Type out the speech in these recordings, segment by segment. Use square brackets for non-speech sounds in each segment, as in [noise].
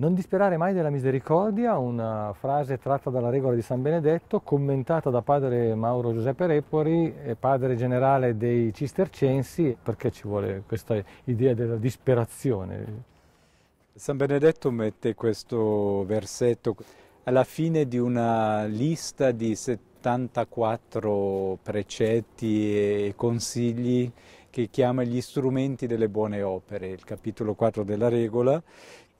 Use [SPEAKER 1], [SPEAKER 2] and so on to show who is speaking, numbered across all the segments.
[SPEAKER 1] Non disperare mai della misericordia, una frase tratta dalla regola di San Benedetto, commentata da padre Mauro Giuseppe Repori, padre generale dei Cistercensi, perché ci vuole questa idea della disperazione. San Benedetto
[SPEAKER 2] mette questo versetto alla fine di una lista di 74 precetti e consigli che chiama gli strumenti delle buone opere, il capitolo 4 della regola,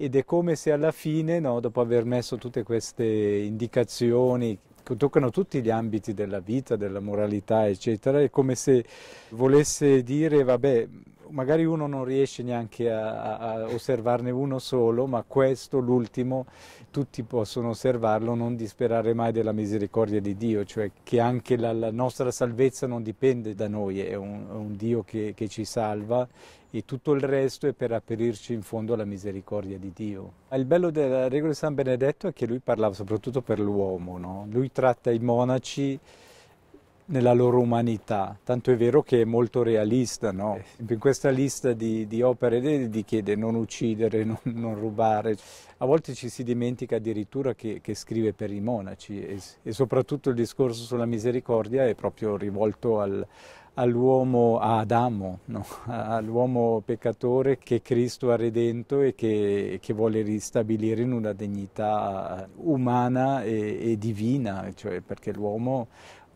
[SPEAKER 2] ed è come se alla fine, no, dopo aver messo tutte queste indicazioni che toccano tutti gli ambiti della vita, della moralità, eccetera, è come se volesse dire, vabbè, magari uno non riesce neanche a, a osservarne uno solo, ma questo, l'ultimo, tutti possono osservarlo, non disperare mai della misericordia di Dio, cioè che anche la, la nostra salvezza non dipende da noi, è un, è un Dio che, che ci salva e tutto il resto è per aprirci in fondo alla misericordia di Dio. Il bello della regola di San Benedetto è che lui parlava soprattutto per l'uomo, no? lui tratta i monaci nella loro umanità, tanto è vero che è molto realista, no? Eh in questa lista di, di opere di chiede non uccidere, non, non, rubare, a volte ci si dimentica addirittura che, che scrive per i monaci e, e, soprattutto il discorso sulla misericordia è proprio rivolto al, all'uomo, a Adamo, no? [laughs] all'uomo peccatore che Cristo ha redento e che, che vuole ristabilire in una dignità umana e, e divina, cioè perché l'uomo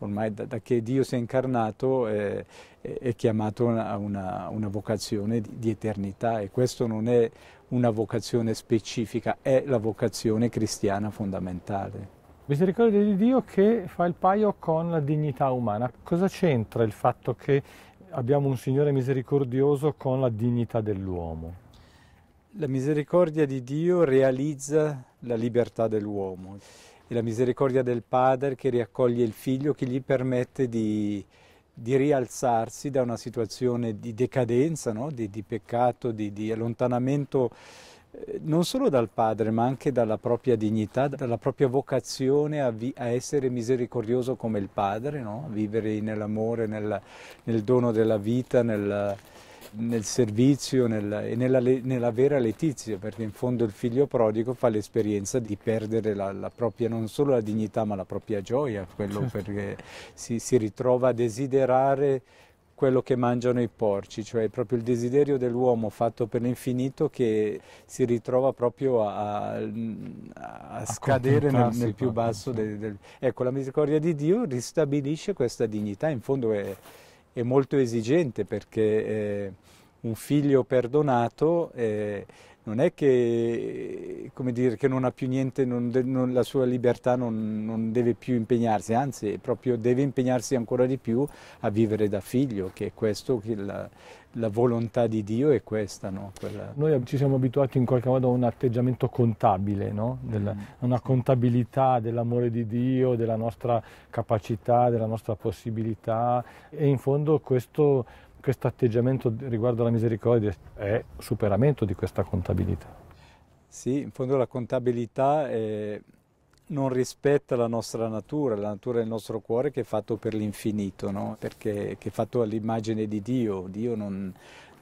[SPEAKER 2] ormai da, da che Dio si è incarnato eh, è chiamato a una, una, vocazione di, di eternità e questo non è una vocazione
[SPEAKER 1] specifica, è la vocazione cristiana fondamentale. Misericordia di Dio che fa il paio con la dignità umana. Cosa c'entra il fatto che abbiamo un Signore misericordioso con la dignità dell'uomo?
[SPEAKER 2] La misericordia di Dio realizza la libertà dell'uomo e la misericordia del Padre che riaccoglie il figlio, che gli permette di, di rialzarsi da una situazione di decadenza, no? di, di, peccato, di, di allontanamento eh, non solo dal Padre, ma anche dalla propria dignità, dalla propria vocazione a, vi, a essere misericordioso come il Padre, no? a vivere nell'amore, nel, nel, dono della vita, nel, nel servizio nel, e nella, nella, vera letizia, perché in fondo il figlio prodigo fa l'esperienza di perdere la, la propria, non solo la dignità, ma la propria gioia, quello perché si, si ritrova a desiderare quello che mangiano i porci, cioè proprio il desiderio dell'uomo fatto per l'infinito che si ritrova proprio a, a, a scadere nel, nel, più basso. Del, del... Ecco, la misericordia di Dio ristabilisce questa dignità, in fondo è è molto esigente perché eh, un figlio perdonato eh, non è che, dire, che non ha più niente, non, non, la sua libertà non, non, deve più impegnarsi, anzi proprio deve impegnarsi ancora di più a vivere da figlio, che è questo, che la, la volontà di Dio è questa. No? Quella...
[SPEAKER 1] Noi ci siamo abituati in qualche modo a un atteggiamento contabile, no? Della, mm. una contabilità dell'amore di Dio, della nostra capacità, della nostra possibilità e in fondo questo questo atteggiamento riguardo alla misericordia è superamento di questa contabilità. Sì,
[SPEAKER 2] in fondo la contabilità è, eh, non rispetta la nostra natura, la natura del nostro cuore che è fatto per l'infinito, no? perché è fatto all'immagine di Dio. Dio non,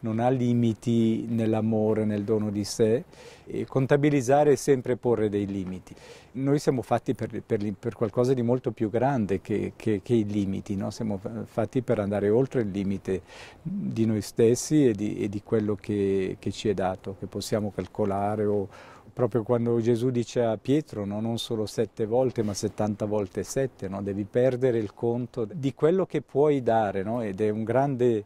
[SPEAKER 2] non ha limiti nell'amore, nel dono di sé. E contabilizzare è sempre porre dei limiti. Noi siamo fatti per, per, per qualcosa di molto più grande che, che, che i limiti, no? siamo fatti per andare oltre il limite di noi stessi e di, e di quello che, che ci è dato, che possiamo calcolare o, proprio quando Gesù dice a Pietro, no? non solo sette volte, ma settanta volte sette, no? devi perdere il conto di quello che puoi dare, no? ed è un grande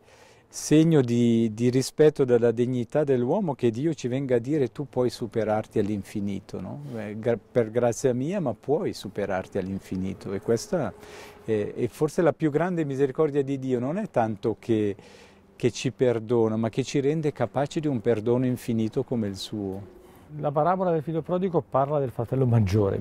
[SPEAKER 2] segno di, di, rispetto della dignità dell'uomo che Dio ci venga a dire tu puoi superarti all'infinito, no? Eh, per grazia mia, ma puoi superarti all'infinito e questa è, è, forse la più grande misericordia di Dio, non è tanto che, che ci perdona, ma che ci rende capaci di un perdono infinito come il suo.
[SPEAKER 1] La parabola del figlio prodigo parla del fratello maggiore,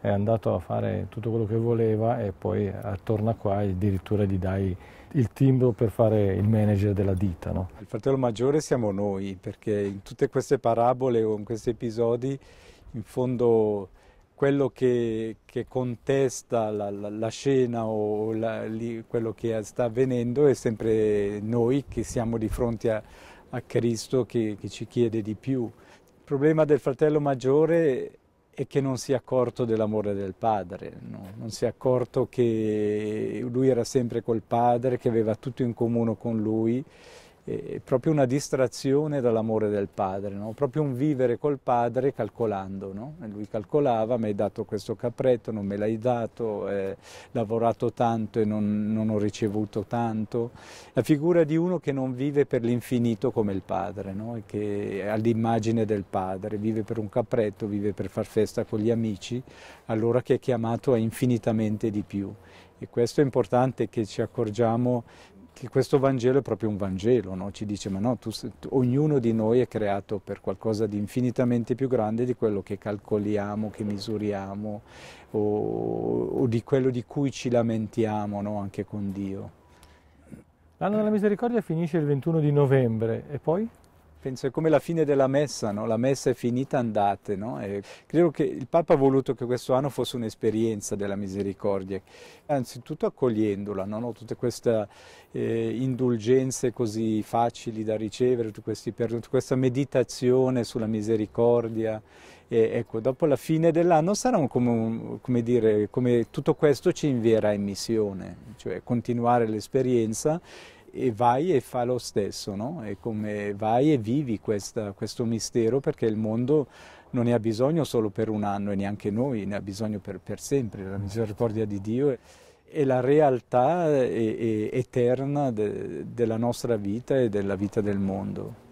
[SPEAKER 1] è andato a fare tutto quello che voleva e poi torna qua e addirittura gli dai il timbro per fare il manager della ditta. No?
[SPEAKER 2] Il fratello maggiore siamo noi, perché in tutte queste parabole o in questi episodi, in fondo quello che, che contesta la, la, la, scena o la, lì, quello che sta avvenendo è sempre noi che siamo di fronte a, a Cristo che, che ci chiede di più. Il problema del fratello maggiore e che non si è accorto dell'amore del padre, no? non si è accorto che lui era sempre col padre, che aveva tutto in comune con lui eh, proprio una distrazione dall'amore del padre, no? proprio un vivere col padre calcolando. No? lui calcolava, mi hai dato questo capretto, non me l'hai dato, ho eh, lavorato tanto e non, non ho ricevuto tanto. La figura di uno che non vive per l'infinito come il padre, no? che all'immagine del padre, vive per un capretto, vive per far festa con gli amici, allora che è chiamato a infinitamente di più. E questo è importante che ci accorgiamo che questo Vangelo è proprio un Vangelo, no? ci dice ma no, tu, tu, ognuno di noi è creato per qualcosa di infinitamente più grande di quello che calcoliamo, che misuriamo o, o di quello di cui ci lamentiamo no? anche con Dio. L'anno della misericordia finisce il 21
[SPEAKER 1] di novembre e poi?
[SPEAKER 2] penso è come la fine della messa, no? la messa è finita, andate. No? credo che il Papa ha voluto che questo anno fosse un'esperienza della misericordia, anzitutto accogliendola, no? tutte queste eh, indulgenze così facili da ricevere, questi, tutta questa meditazione sulla misericordia. E, ecco, dopo la fine dell'anno sarà come, come, dire, come tutto questo ci invierà in missione, cioè continuare l'esperienza e vai e fa lo stesso, no? E come vai e vivi questa, questo mistero perché il mondo non ne ha bisogno solo per un anno e neanche noi, ne ha bisogno per, per sempre, la misericordia di Dio. È, è la realtà eh, è, è eterna de, della nostra vita e della vita del mondo.